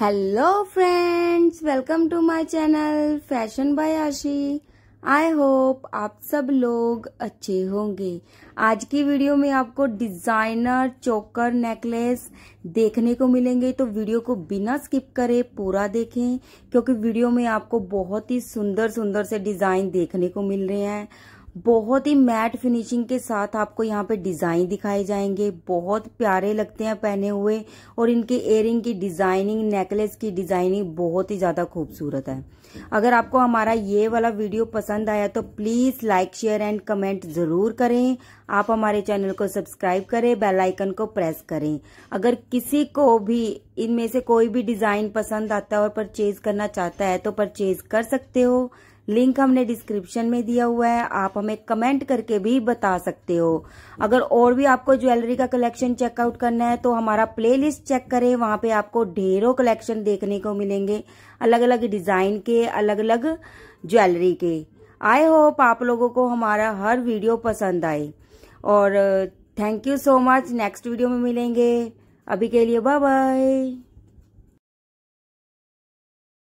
hello friends welcome to my channel fashion by Ashi I hope आप सब लोग अच्छे होंगे आज की वीडियो में आपको डिजाइनर चोकर नेकलेस देखने को मिलेंगे तो वीडियो को बिना स्किप करे पूरा देखें क्योंकि वीडियो में आपको बहुत ही सुंदर सुंदर से डिजाइन देखने को मिल रहे हैं बहुत ही मैट फिनिशिंग के साथ आपको यहाँ पे डिज़ाइन दिखाए जाएंगे बहुत प्यारे लगते हैं पहने हुए और इनके एयरिंग की डिज़ाइनिंग नेकलेस की डिज़ाइनिंग बहुत ही ज़्यादा खूबसूरत है अगर आपको हमारा ये वाला वीडियो पसंद आया तो please like share and comment ज़रूर करें आप हमारे चैनल को सब्सक्राइब करें बेल आइकन को प्रेस करें अगर किसी को भी इनमें से कोई भी डिज़ाइन पसंद आता है और परचेज करना चाहता है तो परचेज कर सकते हो लिंक हमने डिस्क्रिप्शन में दिया हुआ है आप हमें कमेंट करके भी बता सकते हो अगर और भी आपको ज्वेलरी का कलेक्शन चेकआउट करना है तो हमारा प्लेलिस्ट चेक करें वहां पे आपको ढेरों कलेक्शन देखने को मिलेंगे अलग अलग डिजाइन के अलग अलग ज्वेलरी के आई होप आप लोगों को हमारा हर वीडियो पसंद आए और thank you so much next video में मिलेंगे अभी के लिए बाय बाय